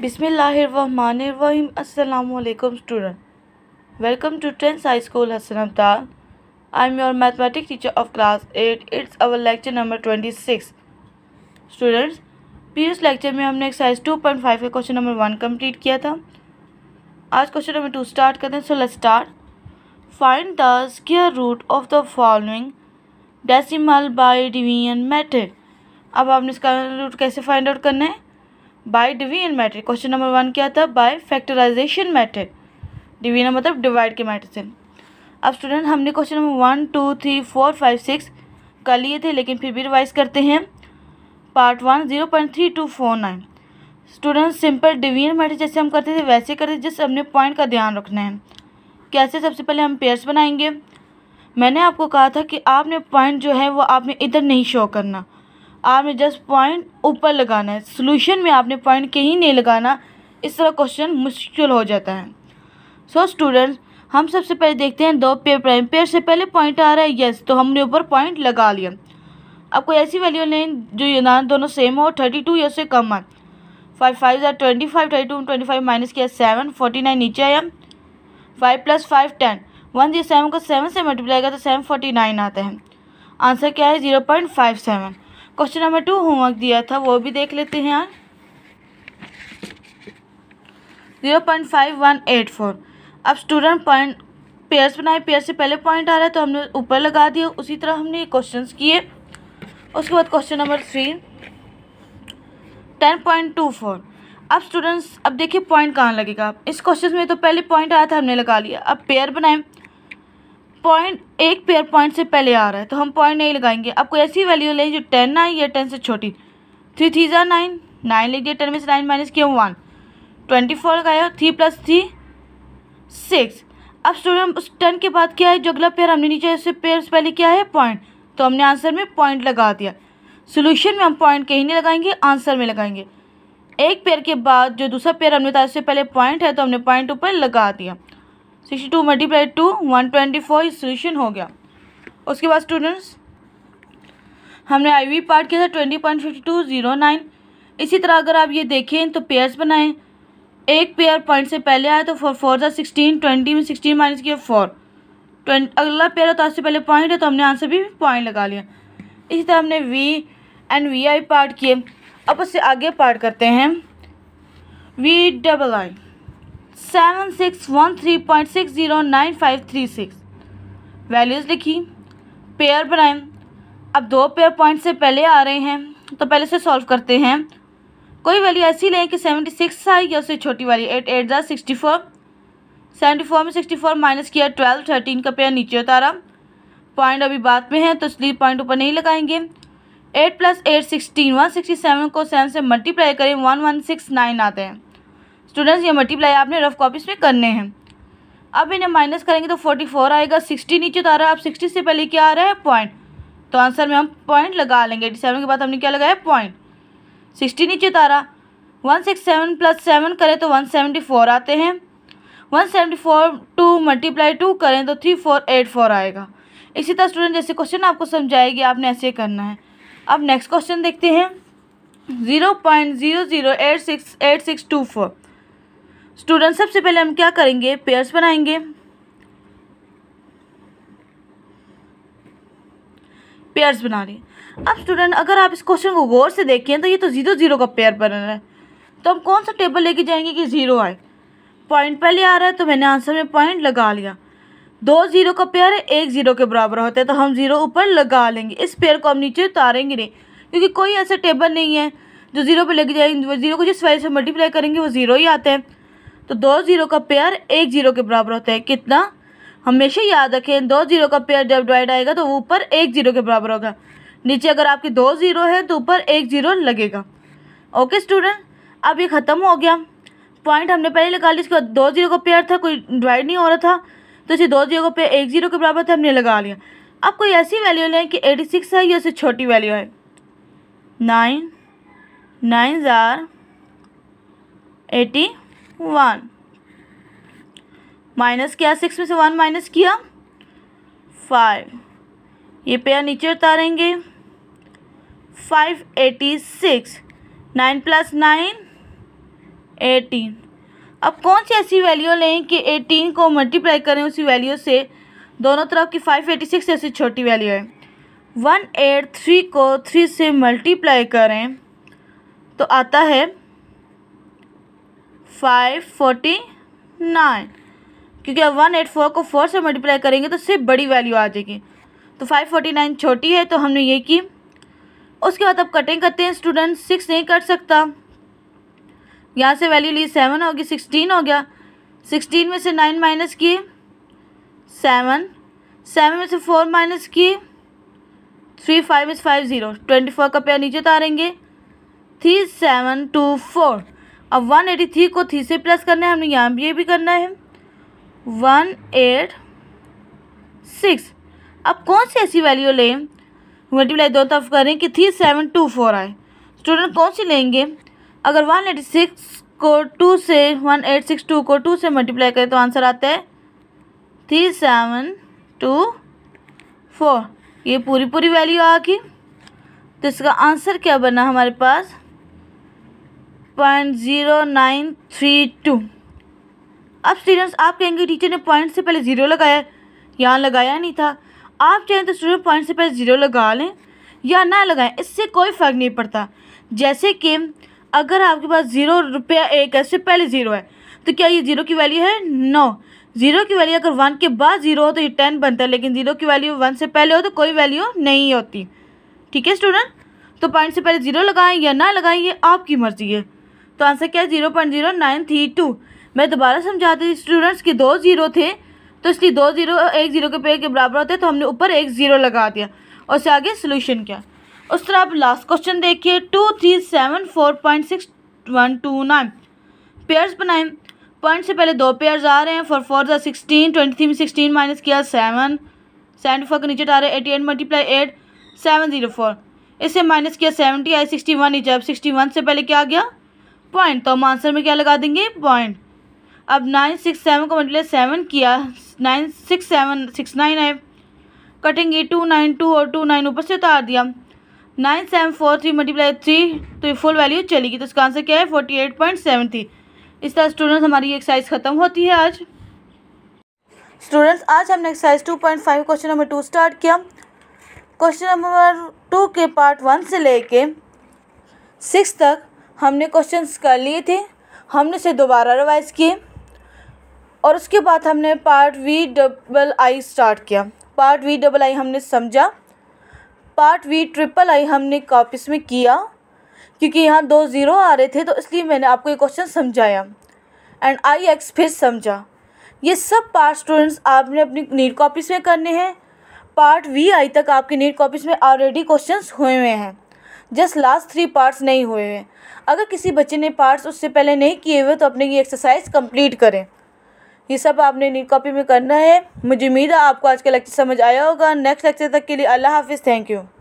बिसमीम अल्लाम student welcome to tenth high school Hasan Abdal I am your mathematics teacher of class eight it's our lecture number twenty six students previous lecture में हमने exercise two point five का question number one complete किया था आज question number two start करते हैं so let start find the square root of the following decimal by division method अब आपने इसका रूट कैसे फाइंड आउट करना है bye division method question number one क्या था बाय फैक्टराइजेशन मैट्रिक डिवीजन मतलब डिवाइड के मैट्रिक से अब स्टूडेंट हमने question number one two three four five six कर लिए थे लेकिन फिर भी रिवाइज करते हैं part one zero point three two four nine student simple division method जैसे हम करते थे वैसे करते थे जिस हमने पॉइंट का ध्यान रखना है कैसे सबसे पहले हम पेयर्स बनाएंगे मैंने आपको कहा था कि आपने पॉइंट जो है वो आपने इधर नहीं शो करना आपने जस्ट पॉइंट ऊपर लगाना है सोल्यूशन में आपने पॉइंट कहीं नहीं लगाना इस तरह क्वेश्चन मुश्किल हो जाता है सो so, स्टूडेंट हम सबसे पहले देखते हैं दो पेयर प्राइम पेयर से पहले पॉइंट आ रहा है यस तो हमने ऊपर पॉइंट लगा लिया अब कोई ऐसी वैल्यू लें जो ये ना दोनों सेम हो थर्टी टू या उससे कम आए फाइव फाइव या twenty five thirty two twenty five minus किया सेवन फोर्टी नाइन नीचे आया five plus five ten one जी सेवन को सेवन से मल्टीप्लाई करता तो सेवन फोर्टी नाइन आता है आंसर क्या है zero point five seven question number two homework दिया था वो भी देख लेते हैं यार zero point five one eight four अब स्टूडेंट पॉइंट पेयर्स बनाए पेयर से पहले पॉइंट आ रहा है तो हमने ऊपर लगा दिया उसी तरह हमने क्वेश्चन किए उसके बाद question number three ten point two four अब स्टूडेंट्स अब देखिए पॉइंट कहाँ लगेगा इस क्वेश्चन में तो पहले पॉइंट आया था हमने लगा लिया अब पेयर बनाएं पॉइंट एक पेयर पॉइंट से पहले आ रहा है तो हम पॉइंट नहीं लगाएंगे आपको ऐसी वैल्यू लें जो टेन आई या टेन से छोटी थ्री थ्री ज़ा नाइन नाइन लिख दिया टेन में से नाइन माइनस किया वन ट्वेंटी फोर लगाया थ्री प्लस थ्री सिक्स अब स्टूडेंट उस टेन के बाद क्या है जो अगला पेयर हमने नीचे से पेयर से पहले क्या है पॉइंट तो हमने आंसर में पॉइंट लगा दिया सोल्यूशन में हम पॉइंट कहीं नहीं लगाएंगे आंसर में लगाएंगे एक पेयर के बाद जो दूसरा पेयर हमने बताया उससे पहले पॉइंट है तो हमने पॉइंट ऊपर लगा दिया sixty two multiply two one twenty four solution हो गया उसके बाद स्टूडेंट्स हमने आई वी पार्ट किया था twenty point fifty two zero nine इसी तरह अगर आप ये देखें तो पेयर्स बनाएं एक पेयर पॉइंट से पहले आए तो फोर फोर था सिक्सटीन ट्वेंटी में सिक्सटीन माइनस किया फोर ट्वेंटी अगला पेयर है तो उससे पहले पॉइंट है तो हमने आंसर भी पॉइंट लगा लिया इसी तरह हमने V and V I part किए अब उससे आगे पार्ट करते हैं V double I seven six one three point six zero nine five three six values लिखी पेयर बनाए अब दो पेयर पॉइंट से पहले आ रहे हैं तो पहले से सॉल्व करते हैं कोई वैल्यू ऐसी लें कि सेवेंटी सिक्स आई या उससे छोटी वाली एट एट दस सिक्सटी फोर सेवेंटी फोर में सिक्सटी फोर माइनस किया ट्वेल्व थर्टीन का पेयर नीचे उतारा पॉइंट अभी बात में है तो इसलिए पॉइंट ऊपर नहीं लगाएंगे eight plus eight sixteen one sixty seven को सेवन से मल्टीप्लाई करें वन वन सिक्स नाइन आते हैं स्टूडेंट्स ये मल्टीप्लाई आपने रफ कॉपीज में करने हैं अब इन्हें माइनस करेंगे तो फोर्टी फोर आएगा सिक्सटी नीचे तो आ रहा है अब सिक्सटी से पहले क्या आ रहा है पॉइंट तो आंसर में हम पॉइंट लगा लेंगे एटी सेवन के बाद हमने क्या लगाया पॉइंट सिक्सटी नीचे तो आ रहा one six seven plus seven करें तो वन सेवेंटी फोर आते हैं one seventy four two multiply two करें तो थ्री फोर एट फोर आएगा इसी तरह स्टूडेंट जैसे क्वेश्चन आपको समझाएगी आपने ऐसे करना है अब नेक्स्ट क्वेश्चन देखते हैं zero point zero zero eight six eight six two four student सबसे पहले हम क्या करेंगे पेयर्स बनाएंगे पेयर्स बना रहे हैं अब स्टूडेंट अगर आप इस क्वेश्चन को गौर से देखें तो ये तो जीरो जीरो का पेयर बन रहा है तो हम कौन सा टेबल लेके जाएंगे कि ज़ीरो आए पॉइंट पहले आ रहा है तो मैंने आंसर में पॉइंट लगा लिया दो ज़ीरो का पेयर एक ज़ीरो के बराबर होता है तो हम ज़ीरो ऊपर लगा लेंगे इस पेयर को हम नीचे उतारेंगे नहीं क्योंकि कोई ऐसा टेबल नहीं है जो ज़ीरो पर लग जाएंगे ज़ीरो को जिस वैल्यू से मल्टीप्लाई करेंगे वो ज़ीरो ही आते हैं तो दो ज़ीरो का पेयर एक ज़ीरो के बराबर होता है कितना हमेशा याद रखें दो ज़ीरो का पेयर जब डिवाइड आएगा तो ऊपर एक ज़ीरो के बराबर होगा नीचे अगर आपके दो ज़ीरो है तो ऊपर एक ज़ीरो लगेगा ओके स्टूडेंट अब ये ख़त्म हो गया पॉइंट हमने पहले लगा लिया इसका दो जीरो का पेयर था कोई डिवाइड नहीं हो रहा था तो इसे दो जीरो का पेयर एक जीरो के बराबर था हमने लगा लिया अब कोई ऐसी वैल्यू लें कि एटी सिक्स है या उससे छोटी वैल्यू है नाइन नाइन ज़ार एटी वन माइनस किया सिक्स में से वन माइनस किया फाइव ये पेयर नीचे उतारेंगे five eighty six nine plus nine eighteen अब कौन सी ऐसी वैल्यू लें कि एटीन को मल्टीप्लाई करें उसी वैल्यू से दोनों तरफ की फाइव एटी सिक्स ऐसी छोटी वैल्यू है वन एट थ्री को थ्री से मल्टीप्लाई करें तो आता है फाइव फोर्टी नाइन क्योंकि अब वन एट फोर को फोर से मल्टीप्लाई करेंगे तो सिर्फ बड़ी वैल्यू आ जाएगी तो फाइव फोर्टी नाइन छोटी है तो हमने ये की उसके बाद अब कटिंग करते हैं स्टूडेंट सिक्स नहीं कट सकता यहाँ से वैल्यू ली सेवन होगी सिक्सटीन हो गया सिक्सटीन में से नाइन माइनस की सेवन सेवन में से फोर माइनस की three five is five zero twenty four का पेयर नीचे उतारेंगे थ्री सेवन टू फोर अब वन एटी थ्री को थ्री से प्लस करना है हमने यहाँ भी ये भी करना है वन एट सिक्स अब कौन सी ऐसी वैल्यू लें मल्टीप्लाई दो तरफ करें कि थ्री सेवन टू फोर आए स्टूडेंट कौन सी लेंगे अगर वन एटी सिक्स को टू से वन एट सिक्स टू को टू से मल्टीप्लाई करें तो आंसर आता है थ्री सेवन टू फोर ये पूरी पूरी वैल्यू आ गई तो इसका आंसर क्या बना हमारे पास point zero nine three two अब स्टूडेंट्स आप कहेंगे टीचर ने पॉइंट से पहले ज़ीरो लगाया यहाँ लगाया नहीं था आप चाहें तो स्टूडेंट पॉइंट से पहले ज़ीरो लगा लें या ना लगाएं इससे कोई फ़र्क नहीं पड़ता जैसे कि अगर आपके पास ज़ीरो रुपया एक है इससे पहले ज़ीरो है तो क्या ये ज़ीरो की वैल्यू है नो ज़ीरो की वैल्यू अगर वन के बाद ज़ीरो हो तो ये टेन बनता है लेकिन ज़ीरो की वैल्यू वन से पहले हो तो कोई वैल्यू नहीं होती ठीक है स्टूडेंट तो पॉइंट से पहले ज़ीरो लगाएं या ना लगाएं ये आपकी मर्ज़ी है तो आंसर क्या है zero point zero nine three two मैं दोबारा समझाती थी स्टूडेंट्स कि दो ज़ीरो थे तो इसलिए दो ज़ीरो एक ज़ीरो के पेड़ के बराबर होते हैं तो हमने ऊपर एक ज़ीरो लगा दिया और उससे आगे सोल्यूशन क्या उस तरह आप लास्ट क्वेश्चन देखिए two three seven four point six one two nine pairs बनाए पॉइंट से पहले दो पेयर्स आ रहे हैं फोर फोर जो सिक्सटीन ट्वेंटी थ्री में सिक्सटीन माइनस किया सेवन सेवन फोर के नीचे आ रहे eighty eight multiply eight seven zero four इससे माइनस किया सेवेंटी आई सिक्सटी वन नीचे अब सिक्सटी वन से पहले क्या आ गया पॉइंट तो हम आंसर में क्या लगा देंगे पॉइंट अब नाइन सिक्स सेवन को मल्टीप्लाई सेवन किया nine six seven six nine है कटेंगे टू नाइन टू और टू नाइन ऊपर से उतार दिया nine seven four three multiply three तो ये फुल वैल्यू चलेगी तो इसका आंसर क्या है फोर्टी एट पॉइंट सेवन थी इस तरह स्टूडेंट्स हमारी एक्सरसाइज ख़त्म होती है आज स्टूडेंट्स आज हमने exercise two point five question number two start किया क्वेश्चन नंबर टू के पार्ट वन से लेके सिक्स तक हमने क्वेश्चंस कर लिए थे हमने उसे दोबारा रिवाइज़ किए और उसके बाद हमने part V double I start किया पार्ट वी डबल आई हमने समझा पार्ट वी ट्रिपल आई हमने कॉपीस में किया क्योंकि यहाँ दो ज़ीरो आ रहे थे तो इसलिए मैंने आपको ये क्वेश्चन समझाया एंड आई एक्स फिर समझा ये सब पार्ट स्टूडेंट्स आपने अपनी नीट कॉपीज़ में करने हैं पार्ट वी आई तक आपके नीट कॉपीज़ में ऑलरेडी क्वेश्चंस हुए हुए हैं जस्ट लास्ट थ्री पार्ट्स नहीं हुए हैं अगर किसी बच्चे ने पार्ट्स उससे पहले नहीं किए हुए तो अपने ये एक्सरसाइज कंप्लीट करें ये सब आपने नीट कॉपी में करना है मुझे उम्मीद है आपको आज का लेक्चर समझ आया होगा नेक्स्ट लेक्चर तक के लिए अल्लाह हाफिज़ थैंक यू